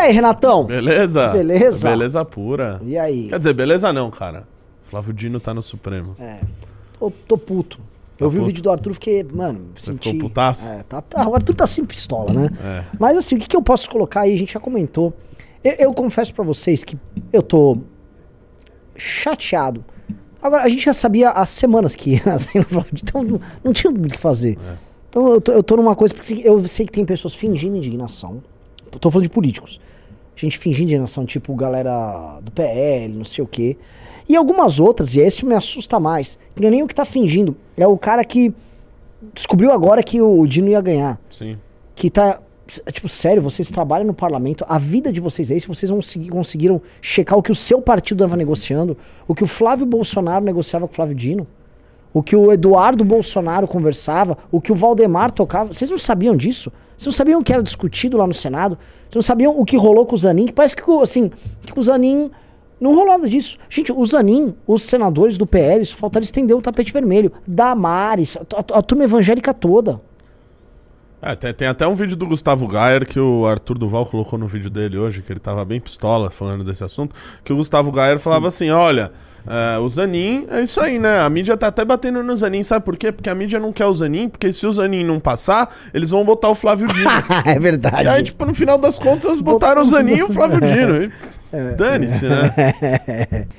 aí, Renatão? Beleza? Beleza? Beleza pura. E aí? Quer dizer, beleza não, cara. Flávio Dino tá no Supremo. É. Tô, tô puto. Tá eu vi puto? o vídeo do Arthur fiquei, mano, Você senti... ficou putaço? É, tá... Ah, o Arthur tá sem pistola, né? É. Mas assim, o que, que eu posso colocar aí? A gente já comentou. Eu, eu confesso para vocês que eu tô chateado. Agora, a gente já sabia há semanas que ia então não, não tinha o que fazer. É. Então eu tô, eu tô numa coisa, porque eu sei que tem pessoas fingindo indignação. Tô falando de políticos. Gente fingindo de nação, tipo galera do PL, não sei o quê. E algumas outras, e esse me assusta mais. Não é nem o que tá fingindo. É o cara que descobriu agora que o Dino ia ganhar. Sim. Que tá. É tipo, sério, vocês trabalham no parlamento, a vida de vocês é isso, vocês vão seguir, conseguiram checar o que o seu partido estava negociando, o que o Flávio Bolsonaro negociava com o Flávio Dino, o que o Eduardo Bolsonaro conversava, o que o Valdemar tocava. Vocês não sabiam disso? Vocês não sabiam o que era discutido lá no Senado? Vocês não sabiam o que rolou com o Zanin? Que parece que, assim, que o Zanin não rolou nada disso. Gente, o Zanin, os senadores do PL, só faltaram estender o tapete vermelho. Damares, a, a, a turma evangélica toda. É, tem, tem, até um vídeo do Gustavo Gayer que o Arthur Duval colocou no vídeo dele hoje, que ele tava bem pistola falando desse assunto, que o Gustavo Gayer falava Sim. assim, olha, é, o Zanin é isso aí, né? A mídia tá até batendo no Zanin, sabe por quê? Porque a mídia não quer o Zanin, porque se o Zanin não passar, eles vão botar o Flávio Dino. é verdade. E aí, tipo, no final das contas, botaram o Zanin e o Flávio Dino. É. Dane-se, né?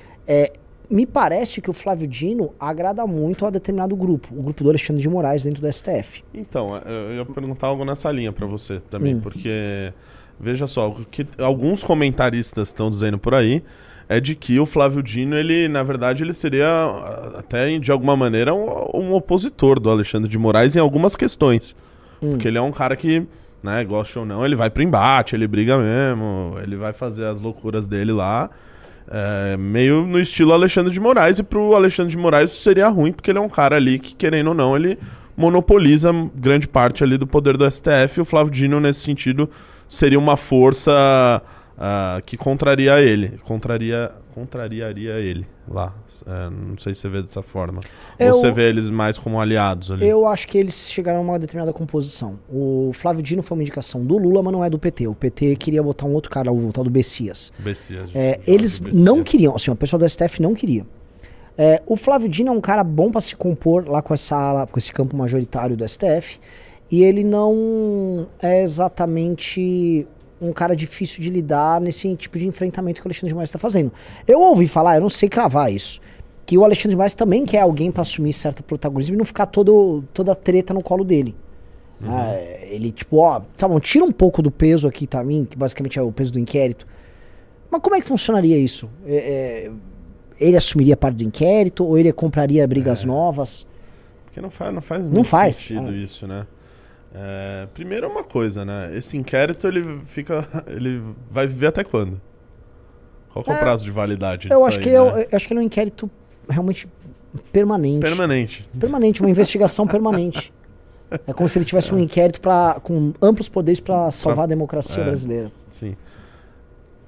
É, me parece que o Flávio Dino agrada muito a determinado grupo, o grupo do Alexandre de Moraes dentro do STF. Então, é, eu ia perguntar algo nessa linha para você também, hum. porque veja só, o que alguns comentaristas estão dizendo por aí é de que o Flávio Dino, ele, na verdade, ele seria até de alguma maneira um, um opositor do Alexandre de Moraes em algumas questões. Hum. Porque ele é um cara que, né, gosta ou não, ele vai pro embate, ele briga mesmo, ele vai fazer as loucuras dele lá. É, meio no estilo Alexandre de Moraes, e pro Alexandre de Moraes isso seria ruim, porque ele é um cara ali que, querendo ou não, ele monopoliza grande parte ali do poder do STF, e o Flávio Dino, nesse sentido, seria uma força uh, que contraria ele, contraria contrariaria ele lá. É, não sei se você vê dessa forma. Eu, Ou você vê eles mais como aliados ali? Eu acho que eles chegaram a uma determinada composição. O Flávio Dino foi uma indicação do Lula, mas não é do PT. O PT queria botar um outro cara, o tal do Bessias. Bessias. É, eles Bessias. não queriam, assim, o pessoal do STF não queria. É, o Flávio Dino é um cara bom para se compor lá com essa com esse campo majoritário do STF. E ele não é exatamente um cara difícil de lidar nesse tipo de enfrentamento que o Alexandre de Moraes está fazendo. Eu ouvi falar, eu não sei cravar isso, que o Alexandre de Moraes também quer alguém para assumir certo protagonismo e não ficar todo, toda a treta no colo dele. Uhum. Ah, é, ele, tipo, ó, tá bom, tira um pouco do peso aqui, tá mim, que basicamente é o peso do inquérito. Mas como é que funcionaria isso? É, é, ele assumiria parte do inquérito ou ele compraria brigas é. novas? Porque não faz, não faz não faz, sentido ah. isso, né? É, primeiro é uma coisa, né? Esse inquérito ele fica, ele vai viver até quando? Qual é, é o é, prazo de validade? Eu acho aí, que né? eu, é eu, acho que ele é um inquérito realmente permanente. Permanente. Permanente, uma investigação permanente. É como se ele tivesse é. um inquérito para com amplos poderes para salvar pra, a democracia é, brasileira. Sim.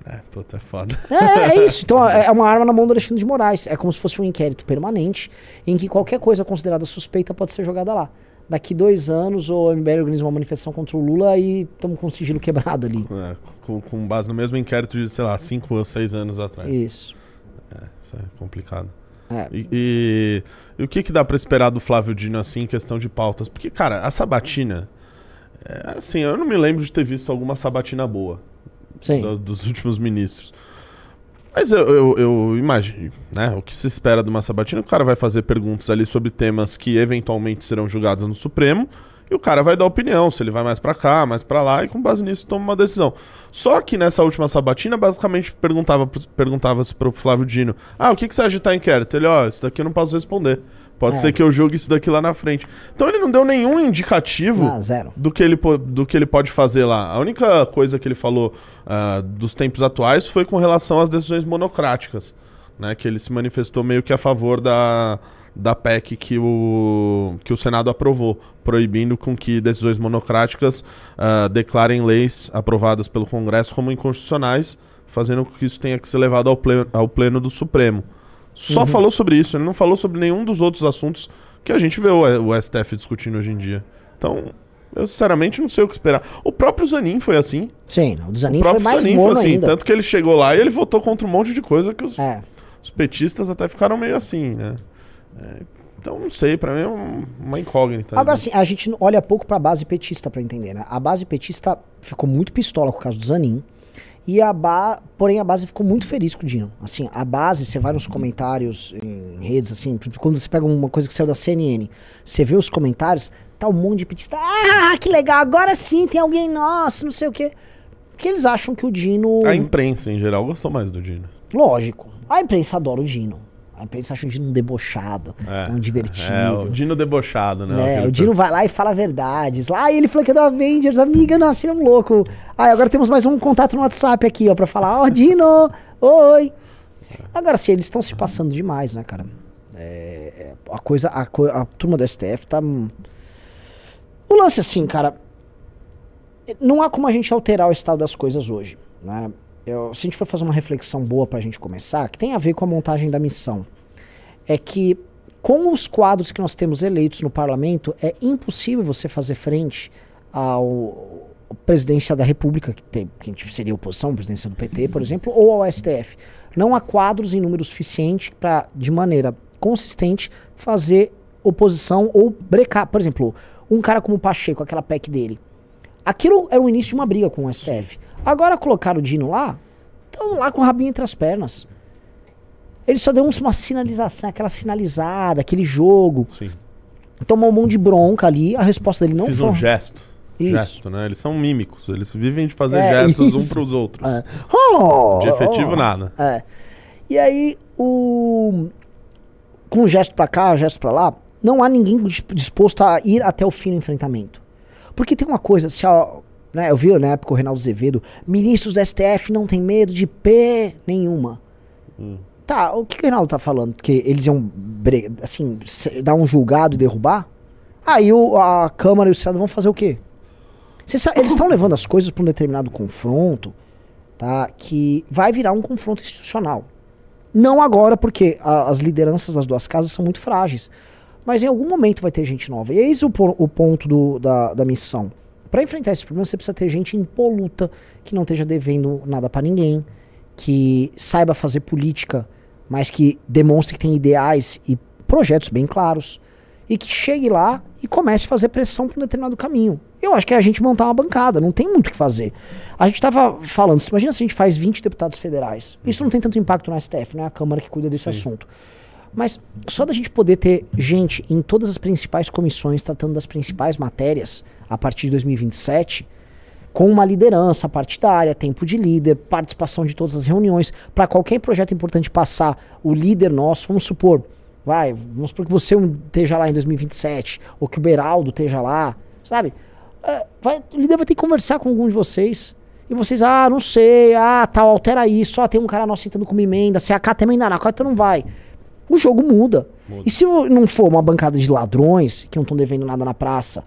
É, puta, é foda. É, é, isso. Então, é uma arma na mão do Alexandre de Moraes. É como se fosse um inquérito permanente em que qualquer coisa considerada suspeita pode ser jogada lá daqui dois anos o MBL organiza uma manifestação contra o Lula e estamos com o sigilo quebrado ali. É, com, com, base no mesmo inquérito de, sei lá, cinco ou seis anos atrás. Isso. É, isso é complicado. É. E, e, e, o que, que dá para esperar do Flávio Dino assim em questão de pautas? Porque, cara, a sabatina. É, assim, eu não me lembro de ter visto alguma sabatina boa do, dos últimos ministros. Mas eu, eu, eu, imagino, né? O que se espera de uma sabatina, o cara vai fazer perguntas ali sobre temas que eventualmente serão julgados no Supremo, e o cara vai dar opinião, se ele vai mais para cá, mais para lá, e com base nisso toma uma decisão. Só que nessa última sabatina, basicamente perguntava perguntava pro Flávio Dino: "Ah, o que que você agitar tá inquérito?" Ele: "Ó, oh, isso daqui eu não posso responder." Pode é. ser que eu jogue isso daqui lá na frente. Então ele não deu nenhum indicativo não, Do, que ele, do que ele pode fazer lá. A única coisa que ele falou uh, dos tempos atuais foi com relação às decisões monocráticas. Né, que ele se manifestou meio que a favor da, da PEC que o, que o Senado aprovou, proibindo com que decisões monocráticas uh, declarem leis aprovadas pelo Congresso como inconstitucionais, fazendo com que isso tenha que ser levado ao pleno, ao pleno do Supremo. Só uhum. falou sobre isso, ele não falou sobre nenhum dos outros assuntos que a gente vê o, o STF discutindo hoje em dia. Então, eu sinceramente não sei o que esperar. O próprio Zanin foi assim. Sim, o Zanin o foi mais Zanin foi assim, ainda. Tanto que ele chegou lá e ele votou contra um monte de coisa que os, é. os petistas até ficaram meio assim, né? É, então não sei, para mim é uma incógnita. Agora né? sim, a gente olha pouco para base petista para entender, né? A base petista ficou muito pistola com o caso do Zanin. E a ba... Porém, a base ficou muito feliz com o Dino. Assim, a base, você vai nos comentários em redes, assim, tipo, quando você pega uma coisa que saiu da CNN, você vê os comentários, tá um monte de petista. Ah, que legal, agora sim tem alguém nosso, não sei o quê. Porque eles acham que o Dino. A imprensa, em geral, gostou mais do Dino. Lógico. A imprensa adora o Dino eles acha o Dino debochado, é, um divertido. É, o Dino debochado, né? É, o Dino vai lá e fala verdades. Lá ah, ele falou que é do Avengers, amiga, nossa, ele é um louco. Ah, agora temos mais um contato no WhatsApp aqui, ó, pra falar, ó, oh, Dino, oi. Agora, sim, eles estão se passando demais, né, cara? É, é a coisa, a, a turma do STF tá... O lance, assim, cara, não há como a gente alterar o estado das coisas hoje, né? eu, se a gente for fazer uma reflexão boa para a gente começar, que tem a ver com a montagem da missão, é que com os quadros que nós temos eleitos no parlamento, é impossível você fazer frente ao presidência da República, que, tem, que seria oposição, presidência do PT, por exemplo, ou ao STF. Não há quadros em número suficiente para, de maneira consistente, fazer oposição ou brecar. Por exemplo, um cara como o Pacheco, aquela PEC dele Aquilo era o início de uma briga com o STF. Agora colocaram o Dino lá, estão lá com o rabinho entre as pernas. Ele só deu uma sinalização, aquela sinalizada, aquele jogo. Sim. Tomou um monte de bronca ali, a resposta dele não Fiz foi. Fiz um gesto. Isso. Gesto, né? Eles são mímicos, eles vivem de fazer é, gestos isso. um para os outros. É. Oh, de efetivo, oh. nada. É. E aí, o... com um gesto para cá, um gesto para lá, não há ninguém disposto a ir até o fim do enfrentamento. Porque tem uma coisa, se a, né, eu vi né, na época o Reinaldo Azevedo, ministros do STF não tem medo de P nenhuma. Hum. Tá, o que, que o Reinaldo tá falando? Que eles iam, assim, dar um julgado e derrubar? Aí ah, o a Câmara e o Senado vão fazer o quê? Sabe, eles estão levando as coisas para um determinado confronto, tá? Que vai virar um confronto institucional. Não agora, porque a, as lideranças das duas casas são muito frágeis. Mas em algum momento vai ter gente nova. E esse é o, o ponto do, da, da missão. Para enfrentar esse problema, você precisa ter gente impoluta, que não esteja devendo nada para ninguém, que saiba fazer política, mas que demonstre que tem ideais e projetos bem claros. E que chegue lá e comece a fazer pressão para um determinado caminho. Eu acho que é a gente montar uma bancada, não tem muito o que fazer. A gente estava falando, imagina se a gente faz 20 deputados federais. Isso não tem tanto impacto na STF, né? A Câmara que cuida desse Sim. assunto. Mas só da gente poder ter gente em todas as principais comissões tratando das principais matérias a partir de 2027, com uma liderança partidária, tempo de líder, participação de todas as reuniões, para qualquer projeto importante passar, o líder nosso, vamos supor, vai, vamos supor que você esteja lá em 2027, ou que o Beraldo esteja lá, sabe? É, vai, o líder vai ter que conversar com algum de vocês. E vocês, ah, não sei, ah, tal, altera isso, só tem um cara nosso tentando com uma emenda, se também emenda, na cota não vai o jogo muda. muda. E se não for uma bancada de ladrões que não estão devendo nada na praça,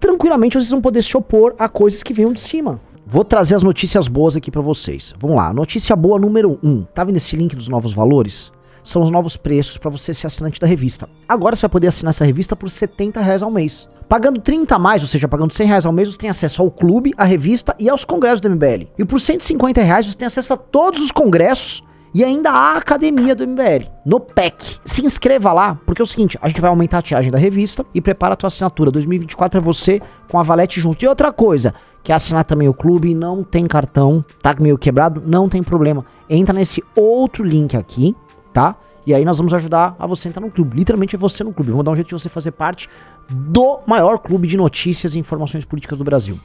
tranquilamente vocês vão poder se opor a coisas que venham de cima. Vou trazer as notícias boas aqui para vocês. Vamos lá, notícia boa número 1. Um. Tá vendo esse link dos novos valores? São os novos preços para você ser assinante da revista. Agora você vai poder assinar essa revista por 70 reais ao mês. Pagando 30 a mais, ou seja, pagando 100 reais ao mês, você tem acesso ao clube, à revista e aos congressos do MBL. E por 150 reais, você tem acesso a todos os congressos e ainda a academia do MBL, no PEC. Se inscreva lá, porque é o seguinte, a gente vai aumentar a tiragem da revista e prepara a tua assinatura. 2024 é você com a Valete junto. E outra coisa, quer assinar também o clube, não tem cartão, tá meio quebrado, não tem problema. Entra nesse outro link aqui, tá? E aí nós vamos ajudar a você entrar no clube. Literalmente é você no clube. Vamos dar um jeito de você fazer parte do maior clube de notícias e informações políticas do Brasil.